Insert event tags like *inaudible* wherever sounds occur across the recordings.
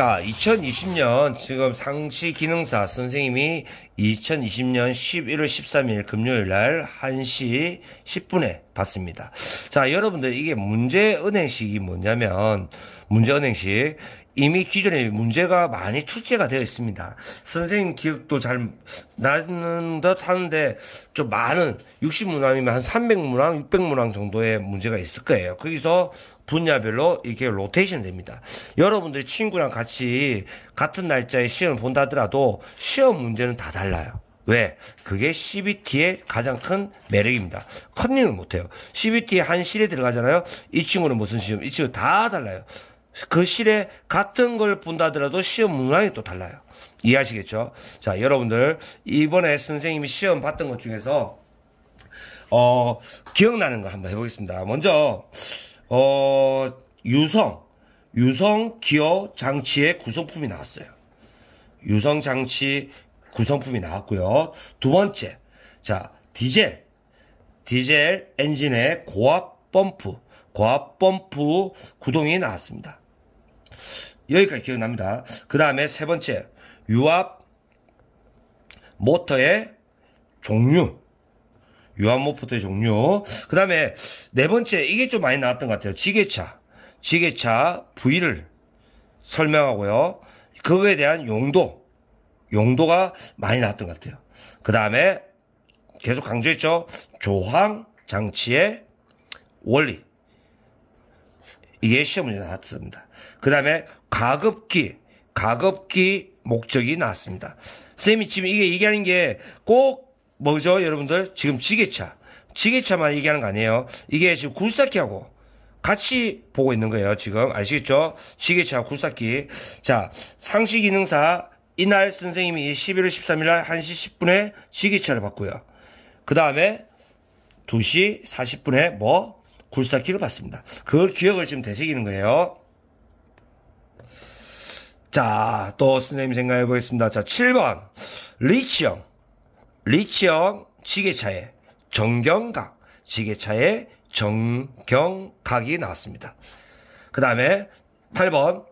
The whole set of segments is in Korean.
자, 2020년 지금 상시 기능사 선생님이 2020년 11월 13일 금요일 날 1시 10분에 봤습니다. 자, 여러분들 이게 문제 은행식이 뭐냐면 문제 은행식 이미 기존에 문제가 많이 출제가 되어 있습니다. 선생님 기억도 잘 나는 듯 하는데 좀 많은 60문항이면 한 300문항, 600문항 정도의 문제가 있을 거예요. 거기서 분야별로 이게 로테이션 됩니다. 여러분들 친구랑 같이 같은 날짜에 시험을 본다 하더라도 시험 문제는 다 달라요. 왜? 그게 CBT의 가장 큰 매력입니다. 컨닝을 못해요. CBT의 한 실에 들어가잖아요. 이 친구는 무슨 시험, 이 친구 다 달라요. 그 실에 같은 걸 본다 하더라도 시험 문항이 또 달라요. 이해하시겠죠? 자, 여러분들, 이번에 선생님이 시험 봤던 것 중에서, 어, 기억나는 거 한번 해보겠습니다. 먼저, 어, 유성, 유성 기어 장치의 구성품이 나왔어요. 유성 장치 구성품이 나왔고요. 두 번째, 자, 디젤, 디젤 엔진의 고압 펌프, 고압 펌프 구동이 나왔습니다. 여기까지 기억납니다. 그 다음에 세 번째, 유압 모터의 종류, 유한모포트의 종류. 그 다음에 네 번째, 이게 좀 많이 나왔던 것 같아요. 지게차. 지게차 부위를 설명하고요. 그거에 대한 용도. 용도가 많이 나왔던 것 같아요. 그 다음에 계속 강조했죠. 조항 장치의 원리. 이게 시험 문제 나왔습니다. 그 다음에 가급기, 가급기 목적이 나왔습니다. 선생님이 지금 이게 얘기하는 게꼭 뭐죠, 여러분들? 지금 지게차. 지게차만 얘기하는 거 아니에요. 이게 지금 굴삭기하고 같이 보고 있는 거예요, 지금. 아시겠죠? 지게차, 굴삭기. 자, 상시 기능사. 이날 선생님이 11월 13일 날 1시 10분에 지게차를 봤고요. 그 다음에 2시 40분에 뭐? 굴삭기를 봤습니다. 그걸 기억을 지금 되새기는 거예요. 자, 또 선생님 생각해 보겠습니다. 자, 7번. 리치형. 리치형 지게차의 정경각, 지게차의 정경각이 나왔습니다. 그 다음에 8번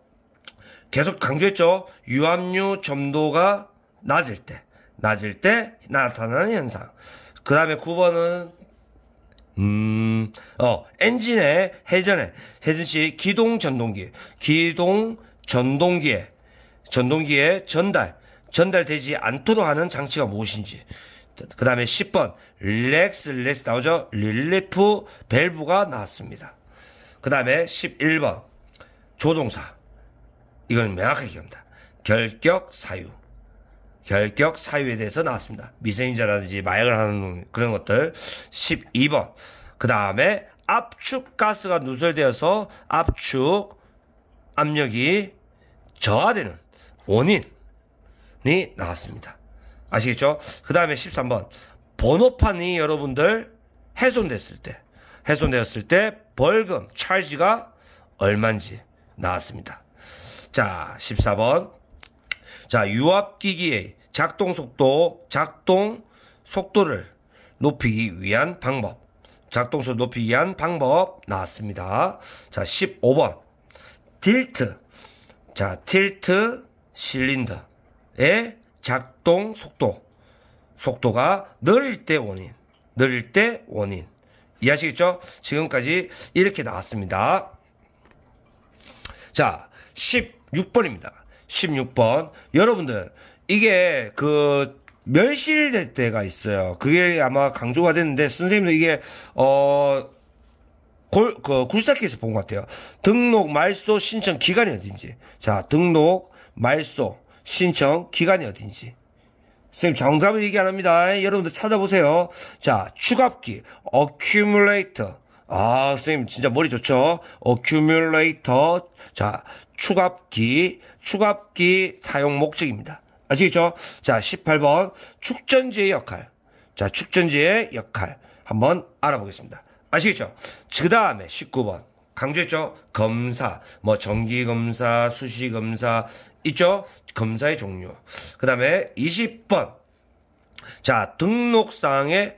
계속 강조했죠. 유압류 점도가 낮을 때, 낮을 때 나타나는 현상. 그 다음에 9번은 음, 어, 엔진의 회전에, 혜전시 기동 전동기, 기동 전동기에, 전동기에 전달, 전달되지 않도록 하는 장치가 무엇인지. 그 다음에 10번 렉스 렉스 나오죠? 릴리프 벨브가 나왔습니다. 그 다음에 11번 조동사 이건 명확하게 기억합니다. 결격 사유 결격 사유에 대해서 나왔습니다. 미세인자라든지 마약을 하는 그런 것들 12번 그 다음에 압축 가스가 누설되어서 압축 압력이 저하되는 원인이 나왔습니다. 아시겠죠? 그 다음에 13번. 번호판이 여러분들 훼손됐을 때, 훼손되었을 때 벌금, 찰지가 얼만지 나왔습니다. 자, 14번. 자, 유압기기의 작동 속도, 작동 속도를 높이기 위한 방법. 작동 속도 높이기 위한 방법 나왔습니다. 자, 15번. 틸트. 자, 틸트 실린더의 작동 속도. 속도가 늘릴 때 원인. 늘릴 때 원인. 이해하시겠죠? 지금까지 이렇게 나왔습니다. 자, 16번입니다. 16번. 여러분들, 이게 그 멸실될 때가 있어요. 그게 아마 강조가 됐는데, 선생님도 이게, 어, 골, 그, 굴삭기에서 본 것 같아요. 등록 말소 신청 기간이 어딘지. 자, 등록 말소. 신청 기간이 어딘지. 선생님 정답을 얘기 안 합니다. 예, 여러분들 찾아보세요. 자, 추갑기, accumulator. 아, 선생님 진짜 머리 좋죠? accumulator. 자, 추갑기, 추갑기 사용 목적입니다. 아시겠죠? 자, 18번 축전지의 역할. 자, 축전지의 역할 한번 알아보겠습니다. 아시겠죠? 그 다음에 19번. 강조했죠. 검사, 뭐 정기 검사, 수시 검사 있죠. 검사의 종류. 그다음에 20번. 자, 등록상에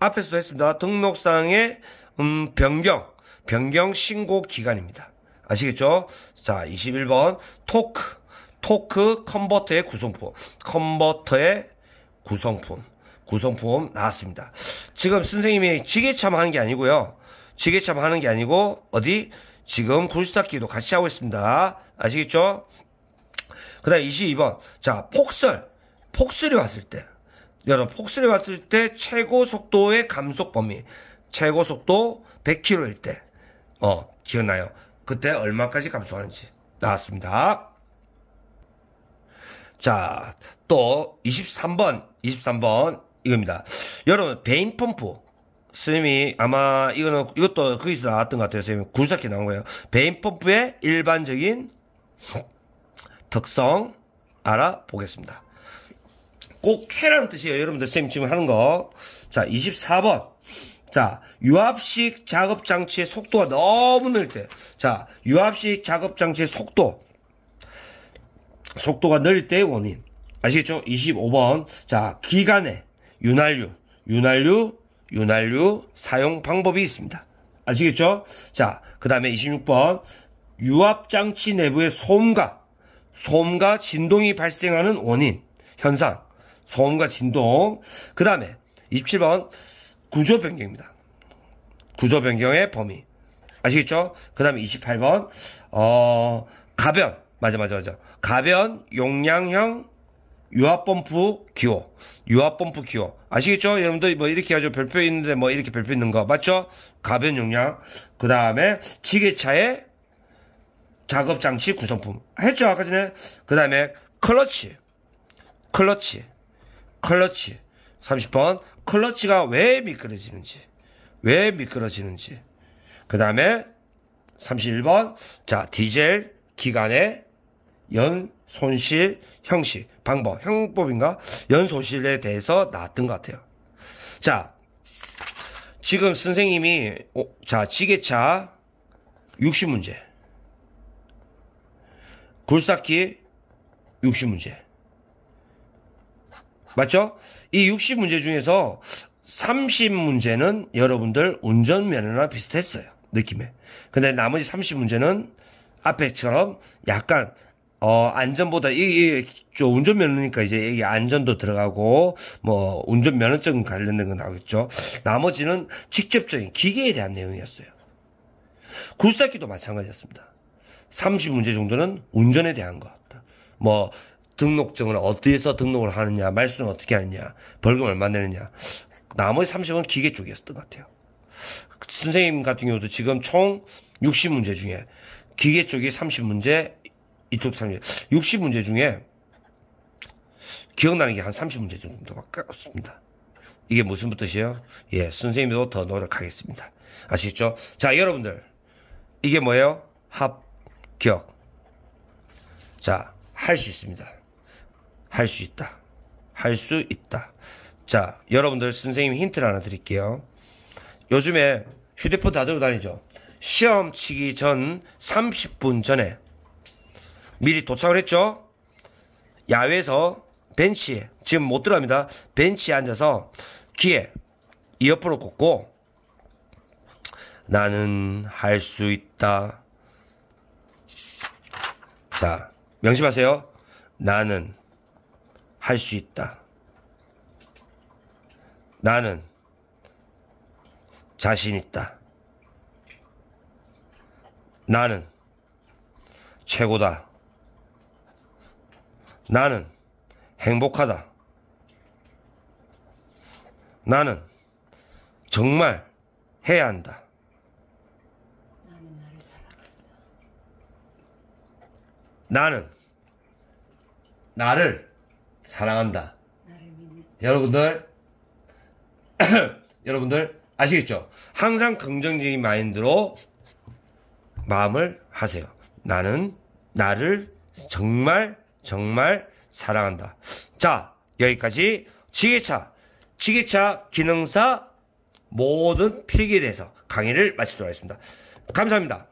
앞에서도 했습니다. 등록상에 음, 변경, 변경 신고 기간입니다. 아시겠죠? 자, 21번 토크, 토크 컨버터의 구성품, 컨버터의 구성품, 구성품 나왔습니다. 지금 선생님이 지게참 하는 게 아니고요. 지게참 하는 게 아니고 어디 지금 굴삭기도 같이 하고 있습니다. 아시겠죠? 그 다음 22번 자 폭설 폭설이 왔을 때 여러분 폭설이 왔을 때 최고 속도의 감속 범위 최고 속도 100km일 때 어, 기억나요? 그때 얼마까지 감소하는지 나왔습니다. 자, 또 23번, 23번 이겁니다. 여러분, 베인 펌프. 스님이 아마 이거는 이것도 거기서 나왔던 것 같아요. 스님 굴삭기 나온 거예요. 베인 펌프의 일반적인 특성 알아보겠습니다. 꼭 해라는 뜻이에요. 여러분들 선생님 지금 하는 거. 자, 24번. 자, 유압식 작업 장치의 속도가 너무 늘 때. 자, 유압식 작업 장치의 속도. 속도가 늘 때의 원인. 아시겠죠? 25번. 자, 기간의 윤활유. 윤활유 윤활유 사용 방법이 있습니다. 아시겠죠? 자, 그 다음에 26번 유압장치 내부의 소음과 소음과 진동이 발생하는 원인, 현상, 소음과 진동. 그 다음에 27번 구조 변경입니다. 구조 변경의 범위. 아시겠죠? 그 다음에 28번, 어, 가변. 맞아, 맞아, 맞아. 가변, 용량형, 유압펌프 기호. 유압펌프 기호. 아시겠죠? 여러분들 뭐 이렇게 아주 별표 있는데 뭐 이렇게 별표 있는 거. 맞죠? 가변 용량. 그 다음에 지게차의 작업장치 구성품. 했죠? 아까 전에. 그 다음에 클러치. 클러치. 클러치. 30번. 클러치가 왜 미끄러지는지. 왜 미끄러지는지. 그 다음에 31번. 자, 디젤 기간의연 손실, 형식, 방법, 형법인가? 연손실에 대해서 나왔던 것 같아요. 자, 지금 선생님이, 어, 자, 지게차 60문제. 굴삭기 60문제. 맞죠? 이 60문제 중에서 30문제는 여러분들 운전면허나 비슷했어요. 느낌에. 근데 나머지 30문제는 앞에처럼 약간 어, 안전보다, 이게, 저 운전면허니까 이제 이게 안전도 들어가고, 뭐, 운전면허증 관련된 거 나오겠죠. 나머지는 직접적인 기계에 대한 내용이었어요. 굴삭기도 마찬가지였습니다. 30문제 정도는 운전에 대한 것. 뭐, 등록증을 어디에서 등록을 하느냐, 말수는 어떻게 하느냐, 벌금 얼마 내느냐. 나머지 30은 기계 쪽이었던 것 같아요. 선생님 같은 경우도 지금 총 60문제 중에 기계 쪽이 30문제, 이쪽 상에 60문제 중에 기억나는 게 한 30문제 정도밖에 없습니다. 이게 무슨 뜻이에요? 예, 선생님도 더 노력하겠습니다. 아시겠죠? 자, 여러분들. 이게 뭐예요? 합격. 자, 할 수 있습니다. 할 수 있다. 할 수 있다. 자, 여러분들 선생님 힌트를 하나 드릴게요. 요즘에 휴대폰 다 들고 다니죠? 시험 치기 전 30분 전에 미리 도착을 했죠. 야외에서 벤치에 지금 못 들어갑니다. 벤치에 앉아서 귀에 이어폰을 꽂고 나는 할 수 있다. 자, 명심하세요. 나는 할 수 있다. 나는 자신 있다. 나는 최고다. 나는 행복하다. 나는 정말 해야 한다. 나는 나를 사랑한다. 여러분들, *clears throat* 여러분들 아시겠죠? 항상 긍정적인 마인드로 마음을 하세요. 나는 나를 정말 정말 사랑한다. 자, 여기까지 지게차, 지게차 기능사 모든 필기에 대해서 강의를 마치도록 하겠습니다. 감사합니다.